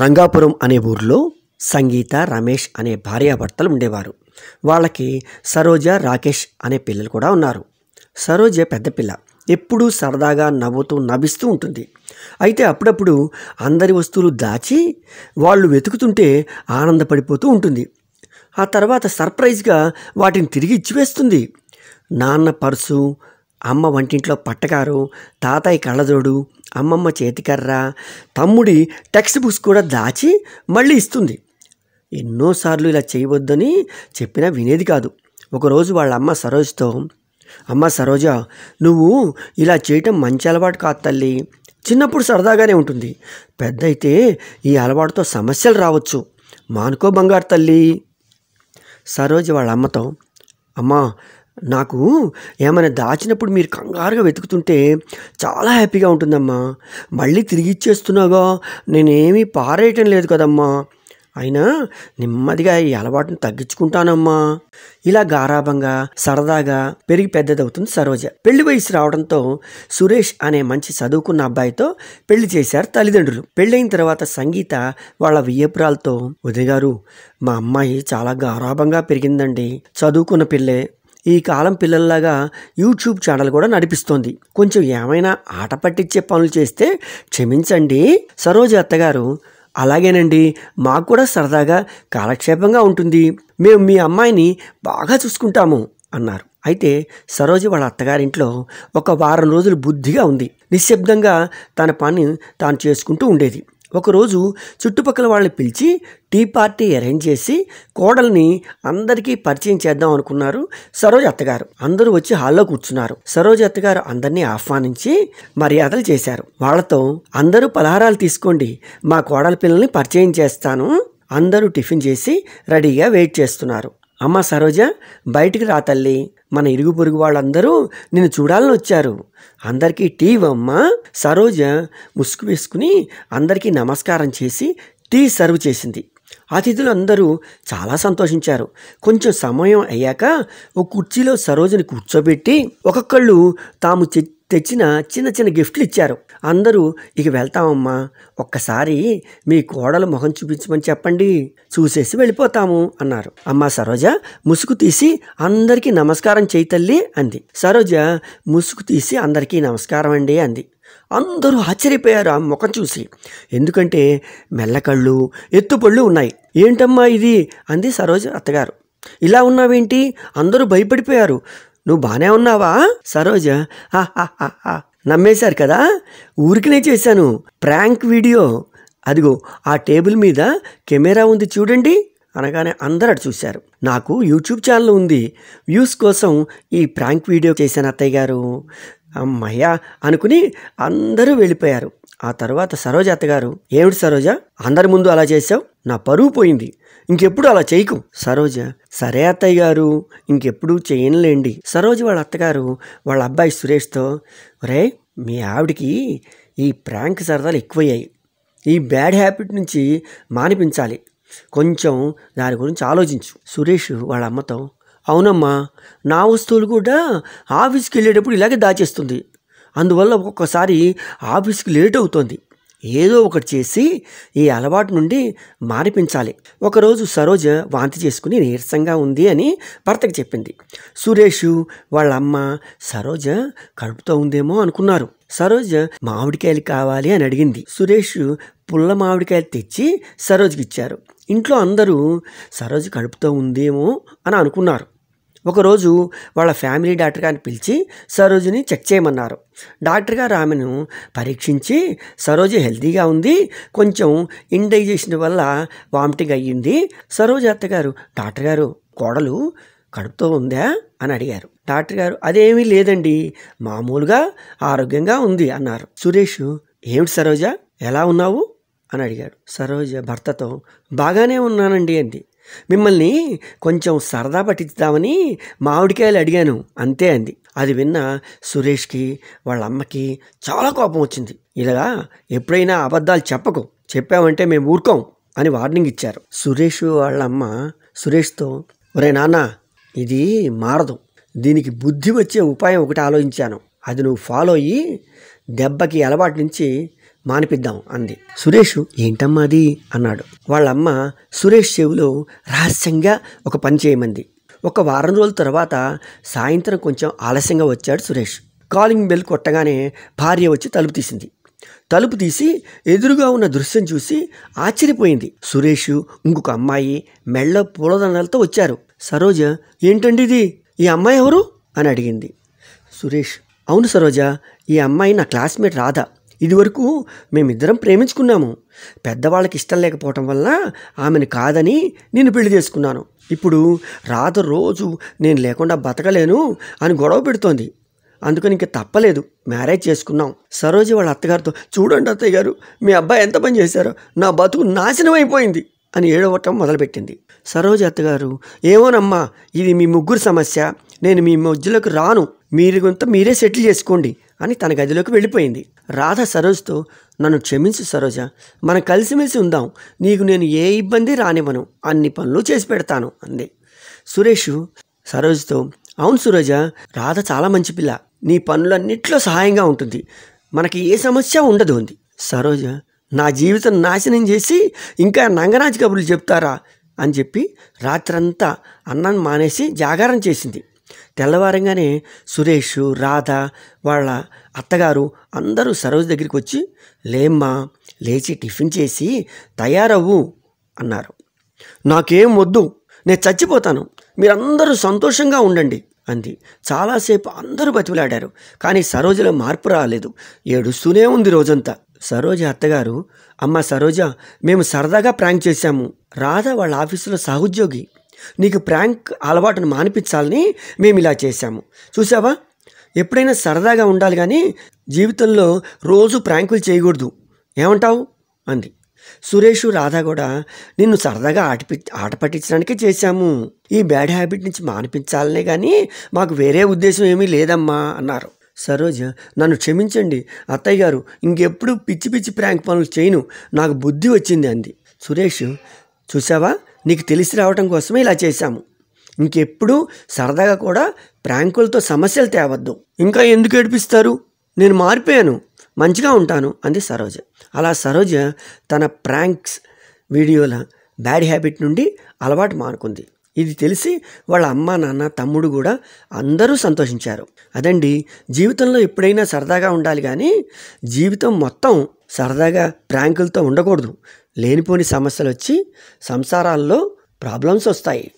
రంగాపురం అనే ఊర్లో సంగీత రమేష్ అనే భార్యాభర్తలు ఉండేవారు వాళ్ళకి సరోజ రాకేష్ అనే పిల్లలు కూడా ఉన్నారు సరోజ పెద్ద పిల్ల ఎప్పుడూ సరదాగా నవ్వుతూ నవ్విస్తూ ఉంటుంది అయితే అప్పుడప్పుడు అందరి వస్తువులు దాచి వాళ్ళు వెతుకుతుంటే ఆనందపడిపోతూ ఉంటుంది ఆ తర్వాత సర్ప్రైజ్గా వాటిని తిరిగి ఇచ్చివేస్తుంది నాన్న పర్సు అమ్మ వంటింట్లో పట్టకారు తాతయ్య కళ్ళజోడు అమ్మమ్మ చేతికర్ర తమ్ముడి టెక్స్ట్ బుక్స్ కూడా దాచి మళ్ళీ ఇస్తుంది ఎన్నోసార్లు ఇలా చేయవద్దని చెప్పినా వినేది కాదు ఒకరోజు వాళ్ళ అమ్మ సరోజ్తో అమ్మ సరోజ నువ్వు ఇలా చేయటం మంచి అలవాటు కాదు తల్లి చిన్నప్పుడు సరదాగానే ఉంటుంది పెద్ద అయితే ఈ అలవాటుతో సమస్యలు రావచ్చు మానుకో బంగారు తల్లి సరోజ వాళ్ళ అమ్మతో అమ్మా నాకు ఏమైనా దాచినప్పుడు మీరు కంగారుగా వెతుకుతుంటే చాలా హ్యాపీగా ఉంటుందమ్మా మళ్ళీ తిరిగి ఇచ్చేస్తున్నాగా నేనేమీ పారేయటం లేదు కదమ్మా అయినా నెమ్మదిగా ఈ అలవాటును తగ్గించుకుంటానమ్మా ఇలా గారాభంగా సరదాగా పెరిగి పెద్దదవుతుంది సరోజ పెళ్లి వయసు రావడంతో సురేష్ అనే మంచి చదువుకున్న అబ్బాయితో పెళ్లి చేశారు తల్లిదండ్రులు పెళ్ళైన తర్వాత సంగీత వాళ్ళ వియ్యపురాలతో ఉదయ్ మా అమ్మాయి చాలా గారాభంగా పెరిగిందండి చదువుకున్న పిల్లే ఈ కాలం పిల్లల్లాగా యూట్యూబ్ ఛానల్ కూడా నడిపిస్తోంది కొంచెం ఏమైనా ఆట పట్టించే పనులు చేస్తే క్షమించండి సరోజ అత్తగారు అలాగేనండి మాకు కూడా సరదాగా కాలక్షేపంగా ఉంటుంది మేము మీ అమ్మాయిని బాగా చూసుకుంటాము అన్నారు అయితే సరోజ వాళ్ళ అత్తగారింట్లో ఒక వారం రోజులు బుద్ధిగా ఉంది నిశ్శబ్దంగా తన పని తాను చేసుకుంటూ ఉండేది ఒకరోజు చుట్టుపక్కల వాళ్ళని పిలిచి టీ పార్టీ అరేంజ్ చేసి కోడల్ని అందరికీ పరిచయం చేద్దాం అనుకున్నారు సరోజ్ అత్తగారు అందరూ వచ్చి హాల్లో కూర్చున్నారు సరోజ్ అత్తగారు అందరినీ ఆహ్వానించి మర్యాదలు చేశారు వాళ్ళతో అందరూ పలహారాలు తీసుకోండి మా కోడల పిల్లల్ని పరిచయం చేస్తాను అందరూ టిఫిన్ చేసి రెడీగా వెయిట్ చేస్తున్నారు అమ్మ సరోజ బయటికి రా తల్లి మన ఇరుగు పొరుగు వాళ్ళందరూ నిన్ను చూడాలని వచ్చారు అందరికీ టీ ఇవ్వమ్మ సరోజ ముసుగు వేసుకుని అందరికీ నమస్కారం చేసి టీ సర్వ్ చేసింది అతిథులందరూ చాలా సంతోషించారు కొంచెం సమయం అయ్యాక ఓ కుర్చీలో సరోజని కూర్చోబెట్టి ఒక్కొక్కళ్ళు తాము తెచ్చిన చిన్న చిన్న గిఫ్ట్లు ఇచ్చారు అందరూ ఇక వెళ్తామమ్మా ఒక్కసారి మీ కోడలు మొహం చూపించమని చెప్పండి చూసేసి వెళ్ళిపోతాము అన్నారు అమ్మ సరోజ ముసుగు తీసి అందరికీ నమస్కారం చేయి అంది సరోజ ముసుగు తీసి అందరికీ నమస్కారం అండి అంది అందరూ ఆశ్చర్యపోయారు ఆ ముఖం చూసి ఎందుకంటే మెల్లకళ్ళు ఎత్తుపళ్ళు ఉన్నాయి ఏంటమ్మా ఇది అంది సరోజ అత్తగారు ఇలా ఉన్నావేంటి అందరూ భయపడిపోయారు నువ్వు బాగానే ఉన్నావా సరోజ నమ్మేశారు కదా ఊరికినే చేశాను ప్రాంక్ వీడియో అదిగో ఆ టేబుల్ మీద కెమెరా ఉంది చూడండి అనగానే అందరూ అటు చూశారు నాకు యూట్యూబ్ ఛానల్ ఉంది వ్యూస్ కోసం ఈ ప్రాంక్ వీడియో చేశాను అత్తయ్య గారు అమ్మయ్యా అనుకుని అందరూ వెళ్ళిపోయారు ఆ తర్వాత సరోజ అత్తగారు ఏమిటి సరోజ అందరి ముందు అలా చేశావు నా పరువు పోయింది ఇంకెప్పుడు అలా చేయకు సరోజ సరే అత్తయ్య గారు ఇంకెప్పుడు చేయనులేండి సరోజ వాళ్ళ అత్తగారు వాళ్ళ అబ్బాయి సురేష్తో ఒరే మీ ఆవిడికి ఈ ప్రాంక్ సరదాలు ఎక్కువయ్యాయి ఈ బ్యాడ్ హ్యాబిట్ నుంచి మానిపించాలి కొంచెం దాని గురించి ఆలోచించు సురేష్ వాళ్ళ అమ్మతో అవునమ్మా నా వస్తువులు కూడా ఆఫీస్కి వెళ్ళేటప్పుడు ఇలాగే దాచేస్తుంది అందువల్ల ఒక్కొక్కసారి ఆఫీస్కి లేట్ అవుతుంది ఏదో ఒకటి చేసి ఈ అలవాటు నుండి మారిపించాలి ఒకరోజు సరోజ వాంతి చేసుకుని నీరసంగా ఉంది అని భర్తకి చెప్పింది సురేష్ వాళ్ళ అమ్మ సరోజ కడుపుతో ఉందేమో అనుకున్నారు సరోజ మామిడికాయలు కావాలి అని అడిగింది సురేష్ పుల్ల మామిడికాయలు తెచ్చి సరోజ్కి ఇచ్చారు ఇంట్లో అందరూ సరోజ కడుపుతో ఉందేమో అని అనుకున్నారు ఒకరోజు వాళ్ళ ఫ్యామిలీ డాక్టర్ గారిని పిలిచి సరోజుని చెక్ చేయమన్నారు డాక్టర్ గారు ఆమెను పరీక్షించి సరోజ హెల్తీగా ఉంది కొంచెం ఇండైజేషన్ వల్ల వామిటింగ్ అయ్యింది సరోజ అత్తగారు డాక్టర్ గారు కోడలు కడుపుతో ఉందా అని అడిగారు డాక్టర్ గారు అదేమీ లేదండి మామూలుగా ఆరోగ్యంగా ఉంది అన్నారు సురేష్ ఏమిటి సరోజ ఎలా ఉన్నావు అని అడిగాడు సరోజ భర్తతో బాగానే ఉన్నానండి అంది మిమ్మల్ని కొంచెం సరదా పట్టించుదామని మామిడికాయలు అడిగాను అంతే అంది అది విన్న సురేష్కి వాళ్ళ అమ్మకి చాలా కోపం వచ్చింది ఇలాగా ఎప్పుడైనా అబద్ధాలు చెప్పకు చెప్పామంటే మేము ఊరుకోం అని వార్నింగ్ ఇచ్చారు సురేష్ వాళ్ళ అమ్మ సురేష్తో ఒరే నాన్న ఇది మారదు దీనికి బుద్ధి వచ్చే ఉపాయం ఒకటి ఆలోచించాను అది నువ్వు ఫాలో అయ్యి దెబ్బకి అలవాటు నుంచి మానిపిద్దాం అంది సురేష్ ఏంటమ్మా అది అన్నాడు వాళ్ళమ్మ సురేష్ చెవిలో రహస్యంగా ఒక పని చేయమంది ఒక వారం రోజుల తర్వాత సాయంత్రం కొంచెం ఆలస్యంగా వచ్చాడు సురేష్ కాలింగ్ బెల్ కొట్టగానే భార్య వచ్చి తలుపు తీసింది తలుపు తీసి ఎదురుగా ఉన్న దృశ్యం చూసి ఆశ్చర్యపోయింది సురేష్ ఇంకొక అమ్మాయి మెళ్ళ పూలదండలతో వచ్చారు సరోజ ఏంటండి ఇది ఈ అమ్మాయి ఎవరు అని అడిగింది సురేష్ అవును సరోజ ఈ అమ్మాయి నా క్లాస్మేట్ రాధా ఇదివరకు మేమిద్దరం ప్రేమించుకున్నాము పెద్దవాళ్ళకి ఇష్టం లేకపోవటం వల్ల ఆమెను కాదని నేను పెళ్లి చేసుకున్నాను ఇప్పుడు రాత రోజు నేను లేకుండా బతకలేను అని గొడవ పెడుతోంది అందుకని ఇంక తప్పలేదు మ్యారేజ్ చేసుకున్నాం సరోజ వాళ్ళ అత్తగారితో చూడండి అత్తయ్య గారు మీ అబ్బాయి ఎంత పని చేశారో నా బతుకు నాశనం అయిపోయింది అని ఏడవటం మొదలుపెట్టింది సరోజ అత్తగారు ఏమోనమ్మా ఇది మీ ముగ్గురు సమస్య నేను మీ మధ్యలోకి రాను మీరు కొంత మీరే సెటిల్ చేసుకోండి అని తన గదిలోకి వెళ్ళిపోయింది రాధ సరోజ్తో నన్ను క్షమించు సరోజ మనం కలిసిమెలిసి ఉందాం నీకు నేను ఏ ఇబ్బంది రానివ్వను అన్ని పనులు చేసి పెడతాను అంది సురేష్ సరోజ్తో అవును సురోజ రాధ చాలా మంచి పిల్ల నీ పనులన్నిట్లో సహాయంగా ఉంటుంది మనకి ఏ సమస్య ఉండదు అంది సరోజ నా జీవితం నాశనం చేసి ఇంకా నంగనాజ్ కబుర్లు చెప్తారా అని చెప్పి రాత్రంతా అన్నం మానేసి జాగారం చేసింది తెల్లవారంగానే సురేష్ రాధ వాళ్ళ అత్తగారు అందరూ సరోజ్ దగ్గరికి వచ్చి లేమ్మా లేచి టిఫిన్ చేసి తయారవ్వు అన్నారు నాకేం వద్దు నేను చచ్చిపోతాను మీరందరూ సంతోషంగా ఉండండి అంది చాలాసేపు అందరూ బతిమలాడారు కానీ సరోజలో మార్పు రాలేదు ఏడుస్తూనే ఉంది రోజంతా సరోజ అత్తగారు అమ్మ సరోజ మేము సరదాగా ప్రాంక్ చేశాము రాధ వాళ్ళ ఆఫీసులో సహోద్యోగి నీకు ప్రాంక్ అలవాటును మానిపించాలని మేము ఇలా చేశాము చూసావా ఎప్పుడైనా సరదాగా ఉండాలి కానీ జీవితంలో రోజు ప్రాంకులు చేయకూడదు ఏమంటావు అంది సురేష్ రాధా కూడా నిన్ను సరదాగా ఆటపి ఆట పట్టించడానికే చేశాము ఈ బ్యాడ్ హ్యాబిట్ నుంచి మానిపించాలనే కానీ మాకు వేరే ఉద్దేశం ఏమీ లేదమ్మా అన్నారు సరోజ నన్ను క్షమించండి అత్తయ్య గారు ఇంకెప్పుడు పిచ్చి పిచ్చి ప్రాంక్ పనులు చేయను నాకు బుద్ధి వచ్చింది అంది సురేష్ చూసావా నీకు తెలిసి రావటం కోసమే ఇలా చేశాము ఇంకెప్పుడు సరదాగా కూడా ప్రాంకులతో సమస్యలు తేవద్దు ఇంకా ఎందుకు ఏడిపిస్తారు నేను మారిపోయాను మంచిగా ఉంటాను అంది సరోజ అలా సరోజ తన ప్రాంక్స్ వీడియోల బ్యాడ్ హ్యాబిట్ నుండి అలవాటు మానుకుంది ఇది తెలిసి వాళ్ళ అమ్మ నాన్న తమ్ముడు కూడా అందరూ సంతోషించారు అదండి జీవితంలో ఎప్పుడైనా సరదాగా ఉండాలి కానీ జీవితం మొత్తం సరదాగా ప్రాంకులతో ఉండకూడదు లేనిపోని సమస్యలు వచ్చి సంసారాల్లో ప్రాబ్లమ్స్ వస్తాయి